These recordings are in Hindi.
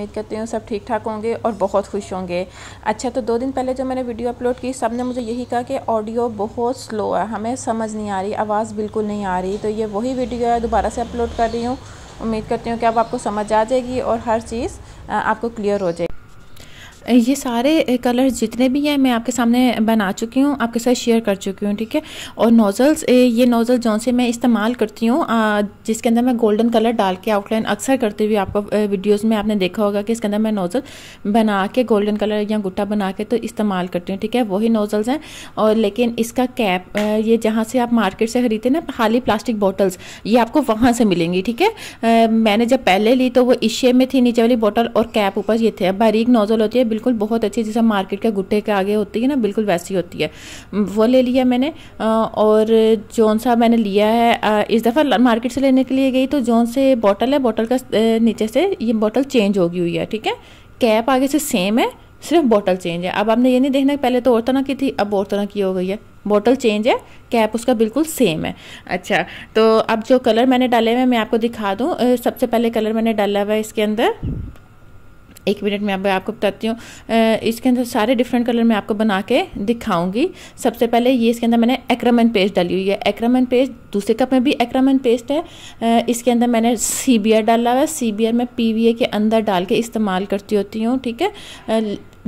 उम्मीद करती हूँ सब ठीक ठाक होंगे और बहुत खुश होंगे अच्छा तो दो दिन पहले जो मैंने वीडियो अपलोड की सब ने मुझे यही कहा कि ऑडियो बहुत स्लो है हमें समझ नहीं आ रही आवाज़ बिल्कुल नहीं आ रही तो ये वही वीडियो है दोबारा से अपलोड कर रही हूँ उम्मीद करती हूँ कि अब आपको समझ आ जाएगी और हर चीज़ आपको क्लियर हो जाएगी ये सारे कलर्स जितने भी हैं मैं आपके सामने बना चुकी हूँ आपके साथ शेयर कर चुकी हूँ ठीक है और नोज़ल्स ये नोज़ल जौन से मैं इस्तेमाल करती हूँ जिसके अंदर मैं गोल्डन कलर डाल के आउटलाइन अक्सर करते हुए आपको वीडियोज़ में आपने देखा होगा कि इसके अंदर मैं नोज़ल बना के गोल्डन कलर या गुट्टा बना के तो इस्तेमाल करती हूँ ठीक है वही नोज़ल्स हैं और लेकिन इसका कैप ये जहाँ से आप मार्केट से ख़रीदते ना खाली प्लास्टिक बॉटल्स ये आपको वहाँ से मिलेंगी ठीक है मैंने जब पहले ली तो वो इशे में थी नीचे वाली बॉटल और कैप ऊपर ये थे बारीक नोज़ल होती है बिल्कुल बहुत अच्छी जैसे मार्केट के गुट्टे के आगे होती है ना बिल्कुल वैसी होती है वो ले लिया मैंने और जौन सा मैंने लिया है इस दफ़ा मार्केट से लेने के लिए गई तो जौन से बॉटल है बॉटल का नीचे से ये बॉटल चेंज होगी हुई है ठीक है कैप आगे से सेम है सिर्फ बॉटल चेंज है अब आपने ये नहीं देखना पहले तो और तरह की थी अब और तरह की हो गई है बॉटल चेंज है कैप उसका बिल्कुल सेम है अच्छा तो अब जो कलर मैंने डाले हुए मैं आपको दिखा दूँ सबसे पहले कलर मैंने डाला हुआ है इसके अंदर एक मिनट में अब आपको बताती हूँ इसके अंदर सारे डिफरेंट कलर में आपको बना के दिखाऊंगी सबसे पहले ये इसके अंदर मैंने एक्रमन पेस्ट डाली हुई है एक्रमन पेस्ट दूसरे कप में भी एक्रमन पेस्ट है इसके अंदर मैंने सी डाला हुआ है सी मैं पी के अंदर डाल के इस्तेमाल करती होती हूँ ठीक है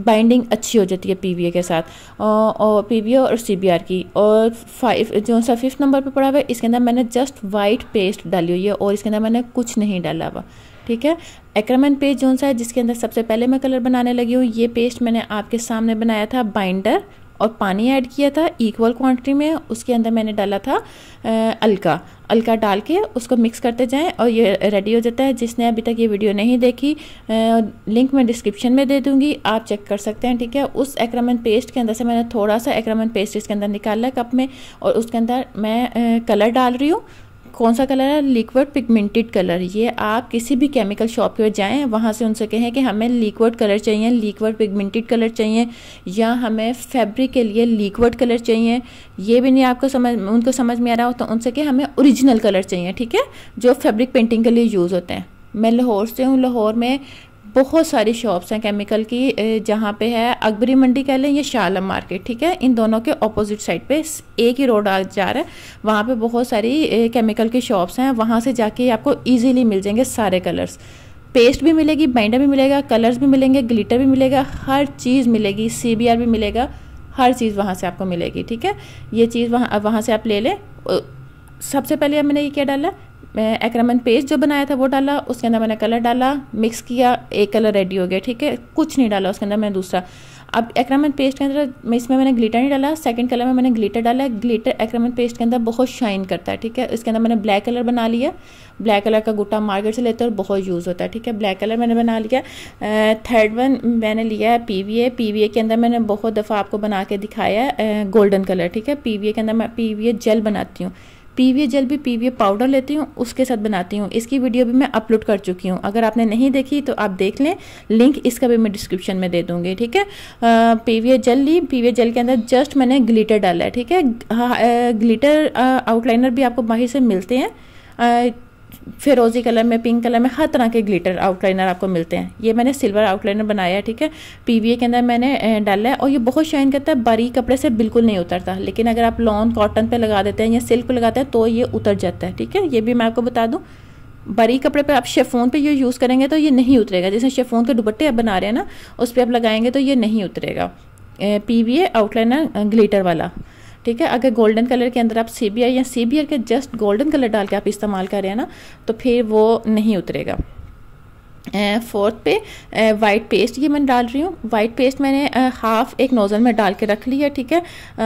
बाइंडिंग अच्छी हो जाती है पी के साथ और पी और सी की और फाइव जो सा फिफ्थ नंबर पर पड़ा हुआ है इसके अंदर मैंने जस्ट वाइट पेस्ट डाली हुई है और इसके अंदर मैंने कुछ नहीं डाला हुआ ठीक है एक्रमन पेज जोन सा है जिसके अंदर सबसे पहले मैं कलर बनाने लगी हूँ ये पेस्ट मैंने आपके सामने बनाया था बाइंडर और पानी ऐड किया था इक्वल क्वांटिटी में उसके अंदर मैंने डाला था आ, अलका अलका डाल के उसको मिक्स करते जाएं और ये रेडी हो जाता है जिसने अभी तक ये वीडियो नहीं देखी आ, लिंक मैं डिस्क्रिप्शन में दे दूंगी आप चेक कर सकते हैं ठीक है उस एक्रमन पेस्ट के अंदर से मैंने थोड़ा सा एक्रमन पेस्ट इसके अंदर निकाला कप में और उसके अंदर मैं आ, कलर डाल रही हूँ कौन सा कलर है लिक्विड पिगमेंटेड कलर ये आप किसी भी केमिकल शॉप पर जाएं वहाँ से उनसे कहें कि हमें लिक्विड कलर चाहिए लिक्विड पिगमेंटेड कलर चाहिए या हमें फैब्रिक के लिए लिक्विड कलर चाहिए ये भी नहीं आपको समझ उनको समझ में आ रहा हो तो उनसे कहें हमें ओरिजिनल कलर चाहिए ठीक है जो फैब्रिक पेंटिंग के लिए यूज़ होते हैं मैं लाहौर से हूँ लाहौर में बहुत सारी शॉप्स हैं केमिकल की जहाँ पे है अकबरी मंडी कह लें या शालम मार्केट ठीक है इन दोनों के ऑपोजिट साइड पे एक ही रोड आ जा रहा है वहाँ पे बहुत सारी केमिकल की शॉप्स हैं वहाँ से जाके आपको इजीली मिल जाएंगे सारे कलर्स पेस्ट भी मिलेगी बाइंडर भी मिलेगा कलर्स भी मिलेंगे ग्लिटर भी मिलेगा हर चीज़ मिलेगी सी भी मिलेगा हर चीज़ वहाँ से आपको मिलेगी ठीक है ये चीज़ वहाँ वहाँ से आप ले लें सबसे पहले मैंने ये क्या डाला मैं एक्रमन पेस्ट जो बनाया था वो डाला उसके अंदर मैंने कलर डाला मिक्स किया एक कलर रेडी हो गया ठीक है कुछ नहीं डाला उसके अंदर मैंने दूसरा अब एक्रमन पेस्ट के अंदर मैं इसमें मैंने ग्लिटर नहीं डाला सेकंड कलर में मैंने ग्लिटर डाला ग्लिटर एक्रमन पेस्ट के अंदर बहुत शाइन करता है ठीक है इसके अंदर मैंने ब्लैक कलर बना लिया ब्लैक कलर का गुटा मार्केट से लेते और बहुत यूज़ होता है ठीक है ब्लैक कलर मैंने बना लिया थर्ड वन मैंने लिया है P V A P V A के अंदर मैंने बहुत दफ़ा आपको बना के दिखाया है गोल्डन कलर ठीक है पी वी ए के अंदर मैं पी वी ए जेल बनाती हूँ पीवीए जेल भी पीवीए पाउडर लेती हूँ उसके साथ बनाती हूँ इसकी वीडियो भी मैं अपलोड कर चुकी हूँ अगर आपने नहीं देखी तो आप देख लें लिंक इसका भी मैं डिस्क्रिप्शन में दे दूँगी ठीक है पीवीए जेल ली पीवीए जेल के अंदर जस्ट मैंने ग्लिटर डाला है ठीक है हाँ, ग्लिटर आउटलाइनर भी आपको बाहर से मिलते हैं फिरोजी कलर में पिंक कलर में हर तरह के ग्लिटर आउटलाइनर आपको मिलते हैं ये मैंने सिल्वर आउटलाइनर बनाया है ठीक है पीवीए के अंदर मैंने डाला है और ये बहुत शाइन करता है बारीक कपड़े से बिल्कुल नहीं उतरता लेकिन अगर आप लॉन कॉटन पे लगा देते हैं या सिल्क पर लगाते हैं तो ये उतर जाता है ठीक है ये भी मैं आपको बता दूँ बड़ी कपड़े पे आप शेफोन पे ये यूज़ करेंगे तो ये नहीं उतरेगा जैसे शेफोन के दुपट्टे आप बना रहे हैं ना उस पर आप लगाएंगे तो ये नहीं उतरेगा पी वी आउटलाइनर ग्लिटर वाला ठीक है अगर गोल्डन कलर के अंदर आप सी या सी के जस्ट गोल्डन कलर डाल के आप इस्तेमाल कर रहे हैं ना तो फिर वो नहीं उतरेगा फोर्थ पे वाइट पेस्ट ये मैं डाल रही हूँ वाइट पेस्ट मैंने हाफ़ एक नोज़ल में डाल के रख ली है ठीक है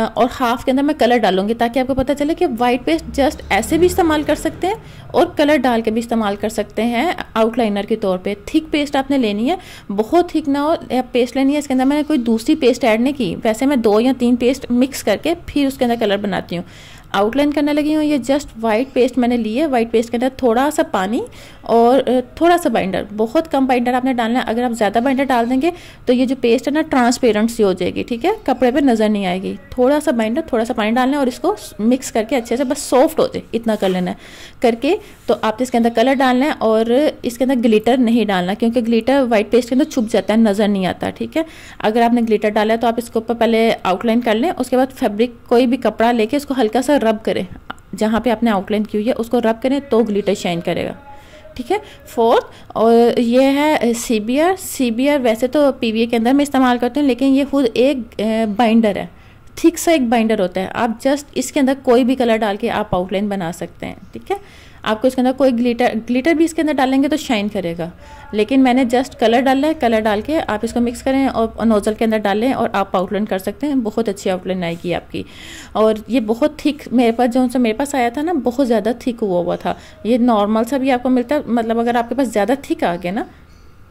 और हाफ़ के अंदर मैं कलर डालूँगी ताकि आपको पता चले कि वाइट पेस्ट जस्ट ऐसे भी इस्तेमाल कर सकते हैं और कलर डाल के भी इस्तेमाल कर सकते हैं आउटलाइनर के तौर पे थिक पेस्ट आपने लेनी है बहुत थिक ना हो पेस्ट लेनी है इसके अंदर मैंने कोई दूसरी पेस्ट ऐड नहीं की वैसे मैं दो या तीन पेस्ट मिक्स करके फिर उसके अंदर कलर बनाती हूँ आउटलाइन करने लगी हूँ ये जस्ट वाइट पेस्ट मैंने ली है वाइट पेस्ट के अंदर थोड़ा सा पानी और थोड़ा सा बाइंडर बहुत कम बाइंडर आपने डालना है अगर आप ज़्यादा बाइंडर डाल देंगे तो ये जो पेस्ट है ना ट्रांसपेरेंट सी हो जाएगी ठीक है कपड़े पर नज़र नहीं आएगी थोड़ा सा बाइंडर थोड़ा सा पानी डालना है और इसको मिक्स करके अच्छे से बस सॉफ्ट हो जाए इतना कर लेना है करके तो आपने इसके अंदर कलर डालना है और इसके अंदर ग्लिटर नहीं डालना क्योंकि ग्लिटर वाइट पेस्ट के अंदर छुप जाता है नज़र नहीं आता ठीक है अगर आपने ग्लिटर डाला है तो आप इसके ऊपर पहले आउटलाइन कर लें उसके बाद फैब्रिक कोई भी कपड़ा लेके इसको हल्का सा रब करें जहाँ पे आपने आउटलाइन की हुई है उसको रब करें तो ग्लिटर शाइन करेगा ठीक है फोर्थ और ये है C B R C B R वैसे तो पी वी ए के अंदर मैं इस्तेमाल करती हूँ लेकिन ये खुद एक बाइंडर eh, है ठीक सा एक बाइंडर होता है आप जस्ट इसके अंदर कोई भी कलर डाल के आप आउटलाइन बना सकते हैं ठीक है आपको इसके अंदर कोई ग्लिटर ग्लिटर भी इसके अंदर डालेंगे तो शाइन करेगा लेकिन मैंने जस्ट कलर डाला है कलर डाल के आप इसको मिक्स करें और नोज़ल के अंदर डालें और आप आउटलाइन कर सकते हैं बहुत अच्छी आउटलाइन आएगी आपकी और ये बहुत थिक मेरे पास जो सा मेरे पास आया था ना बहुत ज़्यादा थिक हुआ हुआ था ये नॉर्मल सा भी आपको मिलता मतलब अगर आपके पास ज़्यादा थिक आ गया ना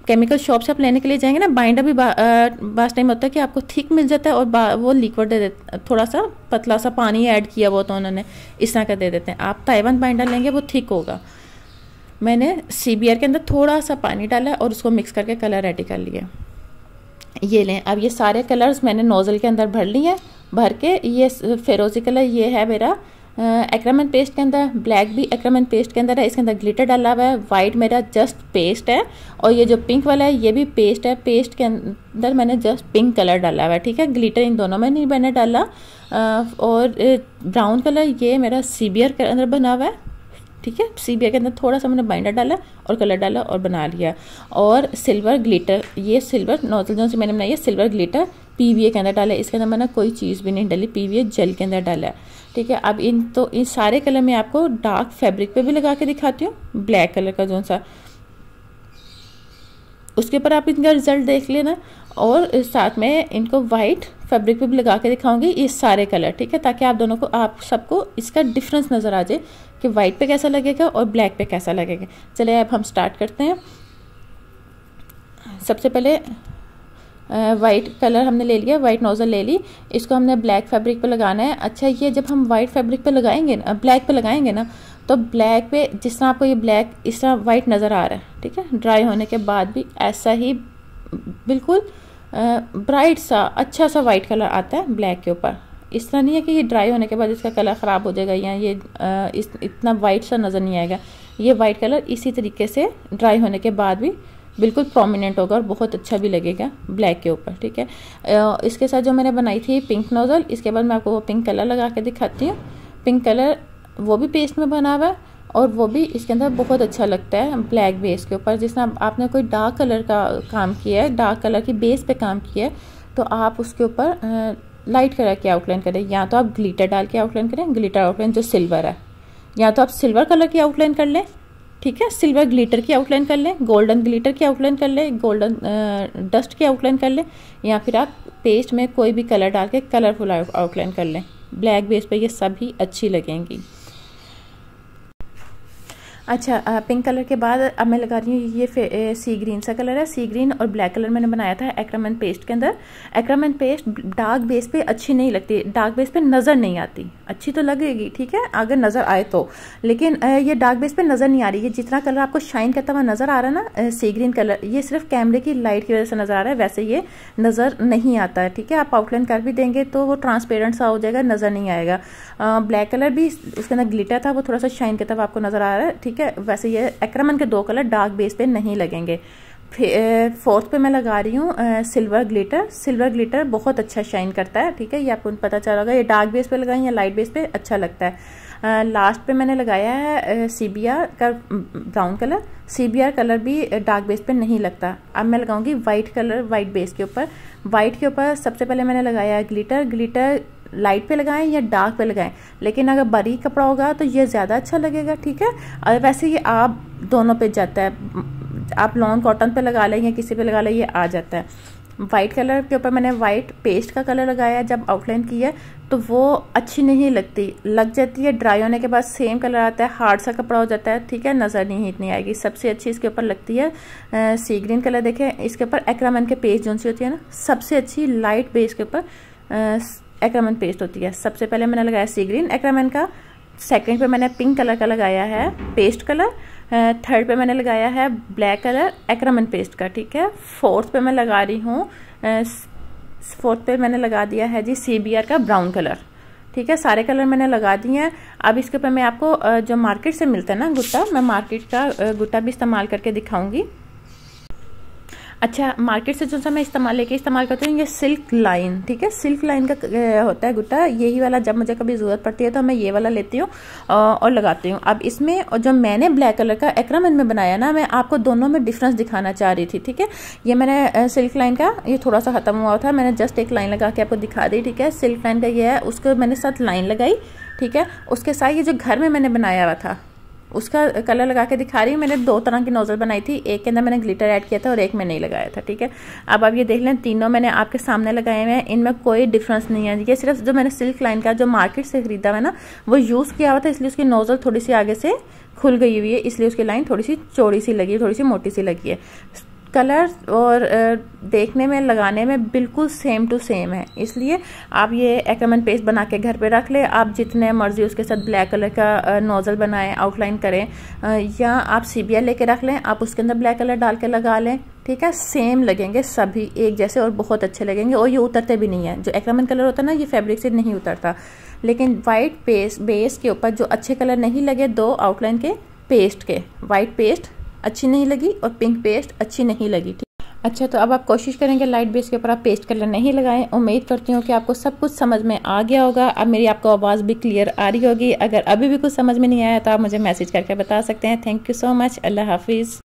केमिकल शॉप से आप लेने के लिए जाएंगे ना बाइंडर भी बास टाइम होता है कि आपको थिक मिल जाता है और वो लिक्विड दे देते थोड़ा सा पतला सा पानी ऐड किया हुआ तो उन्होंने इस तरह का दे देते हैं आप ताइवान बाइंडर लेंगे वो थिक होगा मैंने सी के अंदर थोड़ा सा पानी डाला और उसको मिक्स करके कलर रेडी कर लिया ये लें अब ये सारे कलर्स मैंने नोज़ल के अंदर भर लिए हैं भर के ये फेरोजी कलर ये है मेरा एक्रामेंट पेस्ट के अंदर ब्लैक भी एक्रामेंट पेस्ट के अंदर है इसके अंदर ग्लिटर डाला हुआ है वाइट मेरा जस्ट पेस्ट है और ये जो पिंक वाला है ये भी पेस्ट है पेस्ट के अंदर मैंने जस्ट पिंक कलर डाला हुआ है ठीक है ग्लिटर इन दोनों में नहीं मैंने डाला और ब्राउन कलर ये मेरा सीबियर के अंदर बना हुआ है ठीक है सीबिया के अंदर थोड़ा सा मैंने बाइंडर डाला और कलर डाला और बना लिया और सिल्वर ग्लिटर ये सिल्वर नोजल जो मैंने बनाई है सिल्वर ग्लिटर पीवीए के अंदर डाला है इसके अंदर मैंने कोई चीज़ भी नहीं डाली पीवीए जेल के अंदर डाला है ठीक है अब इन तो इन सारे कलर में आपको डार्क फैब्रिक पे भी लगा के दिखाती हूँ ब्लैक कलर का जो सा उसके ऊपर आप इनका रिजल्ट देख लेना और साथ में इनको वाइट फैब्रिक पे भी लगा के दिखाऊंगी ये सारे कलर ठीक है ताकि आप दोनों को आप सबको इसका डिफरेंस नज़र आ जाए कि वाइट पे कैसा लगेगा और ब्लैक पे कैसा लगेगा चले अब हम स्टार्ट करते हैं सबसे पहले वाइट कलर हमने ले लिया वाइट नोज़ल ले ली इसको हमने ब्लैक फैब्रिक पर लगाना है अच्छा ये जब हम वाइट फैब्रिक पर लगाएंगे ना ब्लैक पर लगाएंगे ना तो ब्लैक पे जिस तरह आपको ये ब्लैक इस तरह वाइट नज़र आ रहा है ठीक है ड्राई होने के बाद भी ऐसा ही बिल्कुल ब्राइट सा अच्छा सा वाइट कलर आता है ब्लैक के ऊपर इस तरह नहीं है कि ये ड्राई होने के बाद इसका कलर ख़राब हो जाएगा या ये इस इतना वाइट सा नज़र नहीं आएगा ये वाइट कलर इसी तरीके से ड्राई होने के बाद भी बिल्कुल प्रोमिनेंट होगा और बहुत अच्छा भी लगेगा ब्लैक के ऊपर ठीक है इसके साथ जो मैंने बनाई थी पिंक नोज़ल इसके बाद मैं आपको वो पिंक कलर लगा के दिखाती हूँ पिंक कलर वो भी पेस्ट में बना हुआ है और वो भी इसके अंदर बहुत अच्छा लगता है ब्लैक बेस के ऊपर जिसमें आपने कोई डार्क कलर का काम किया है डार्क कलर की बेस पे काम किया है तो आप उसके ऊपर लाइट कलर की आउटलाइन करें या तो आप ग्लीटर डाल के आउटलाइन करें ग्लीटर आउटलाइन जो सिल्वर है या तो आप सिल्वर कलर की आउटलाइन कर लें ठीक है सिल्वर ग्लिटर की आउटलाइन कर लें गोल्डन ग्लिटर की आउटलाइन कर लें गोल्डन डस्ट की आउटलाइन कर लें या फिर आप पेस्ट में कोई भी कलर डाल के कलरफुल आउटलाइन कर लें ब्लैक बेस पर ये सभी अच्छी लगेंगी अच्छा आ, पिंक कलर के बाद अब मैं लगा रही हूँ ये ए, सी ग्रीन सा कलर है सी ग्रीन और ब्लैक कलर मैंने बनाया था एक्रमन पेस्ट के अंदर एक्रामन पेस्ट डार्क बेस पे अच्छी नहीं लगती डार्क बेस पे नज़र नहीं आती अच्छी तो लगेगी ठीक है अगर नज़र आए तो लेकिन आ, ये डार्क बेस पे नज़र नहीं आ रही ये जितना कलर आपको शाइन करता हुआ नज़र आ रहा है ना सी ग्रीन कलर ये सिर्फ कैमरे की लाइट की वजह से नज़र आ रहा है वैसे ये नज़र नहीं आता है ठीक है आप आउटलाइन कर भी देंगे तो वो ट्रांसपेरेंट सा हो जाएगा नज़र नहीं आएगा ब्लैक कलर भी उसके अंदर ग्लिटर था वो थोड़ा सा शाइन करता हुआ आपको नज़र आ रहा है ठीक ठीक है वैसे ये एक्रमन के दो कलर डार्क बेस पे नहीं लगेंगे फोर्थ पे मैं लगा रही हूँ सिल्वर ग्लिटर सिल्वर ग्लिटर बहुत अच्छा शाइन करता है ठीक है ये आपको पता चला होगा ये डार्क बेस पे लगाएं या लाइट बेस पे अच्छा लगता है लास्ट पे मैंने लगाया है सीबीआर का ब्राउन कलर सीबीआर कलर भी डार्क बेस पे नहीं लगता अब मैं लगाऊंगी वाइट कलर वाइट बेस के ऊपर वाइट के ऊपर सबसे पहले मैंने लगाया है ग्लिटर ग्लिटर लाइट पे लगाएं या डार्क पे लगाएं लेकिन अगर बारीक कपड़ा होगा तो ये ज़्यादा अच्छा लगेगा ठीक है और वैसे ये आप दोनों पे जाता है आप लॉन्ग कॉटन पे लगा लें या किसी पे लगा लें ये आ जाता है वाइट कलर के ऊपर मैंने वाइट पेस्ट का कलर लगाया जब आउटलाइन की है तो वो अच्छी नहीं लगती लग जाती है ड्राई होने के बाद सेम कलर आता है हार्ड सा कपड़ा हो जाता है ठीक है नज़र नहीं इतनी आएगी सबसे अच्छी इसके ऊपर लगती है आ, सी ग्रीन कलर देखें इसके ऊपर एक्रामन के पेस्ट जो सी होती है ना सबसे अच्छी लाइट बेस के ऊपर एक्रमन पेस्ट होती है सबसे पहले मैंने लगाया सी ग्रीन एक्रमन का सेकंड पे मैंने पिंक कलर का लगाया है पेस्ट कलर थर्ड पे मैंने लगाया है ब्लैक कलर एक्रमन पेस्ट का ठीक है फोर्थ पे मैं लगा रही हूँ फोर्थ पे मैंने लगा दिया है जी सी बी आर का ब्राउन कलर ठीक है सारे कलर मैंने लगा दिए हैं अब इसके ऊपर मैं आपको जो मार्केट से मिलता है ना गुट्टा मैं मार्केट का गुट्टा भी इस्तेमाल करके दिखाऊंगी अच्छा मार्केट से जो सा मैं इस्तेमाल लेके इस्तेमाल करती हूँ ये सिल्क लाइन ठीक है सिल्क लाइन का होता है गुट्टा यही वाला जब मुझे कभी ज़रूरत पड़ती है तो मैं ये वाला लेती हूँ और लगाती हूँ अब इसमें और जो मैंने ब्लैक कलर का एक्रम में बनाया ना मैं आपको दोनों में डिफरेंस दिखाना चाह रही थी ठीक है ये मैंने सिल्क लाइन का ये थोड़ा सा ख़त्म हुआ था मैंने जस्ट एक लाइन लगा के आपको दिखा दी ठीक है सिल्क लाइन का ये है उसको मैंने साथ लाइन लगाई ठीक है उसके साथ ये जो घर में मैंने बनाया हुआ था उसका कलर लगा के दिखा रही हूँ मैंने दो तरह की नोज़ल बनाई थी एक के अंदर मैंने ग्लिटर ऐड किया था और एक में नहीं लगाया था ठीक है अब आप ये देख लें तीनों मैंने आपके सामने लगाए हुए हैं इनमें कोई डिफरेंस नहीं है ये सिर्फ जो मैंने सिल्क लाइन का जो मार्केट से खरीदा हुआ ना वो यूज़ किया हुआ था इसलिए उसकी नोज़ल थोड़ी सी आगे से खुल गई हुई है इसलिए उसकी लाइन थोड़ी सी चौड़ी सी लगी है थोड़ी सी मोटी सी लगी है कलर और देखने में लगाने में बिल्कुल सेम टू सेम है इसलिए आप ये एकमन पेस्ट बना के घर पे रख लें आप जितने मर्जी उसके साथ ब्लैक कलर का नोज़ल बनाएं आउटलाइन करें या आप सीबिया लेके रख लें आप उसके अंदर ब्लैक कलर डाल के लगा लें ठीक है सेम लगेंगे सभी एक जैसे और बहुत अच्छे लगेंगे और ये उतरते भी नहीं हैं जो एक्रमन कलर होता है ना ये फेब्रिक से नहीं उतरता लेकिन वाइट पेस्ट बेस के ऊपर जो अच्छे कलर नहीं लगे दो आउटलाइन के पेस्ट के वाइट पेस्ट अच्छी नहीं लगी और पिंक पेस्ट अच्छी नहीं लगी ठीक अच्छा तो अब आप कोशिश करेंगे लाइट बेस के ऊपर आप पेस्ट कलर नहीं लगाएं उम्मीद करती हूँ कि आपको सब कुछ समझ में आ गया होगा अब मेरी आपको आवाज़ भी क्लियर आ रही होगी अगर अभी भी कुछ समझ में नहीं आया तो आप मुझे मैसेज करके बता सकते हैं थैंक यू सो मच अल्लाह हाफिज़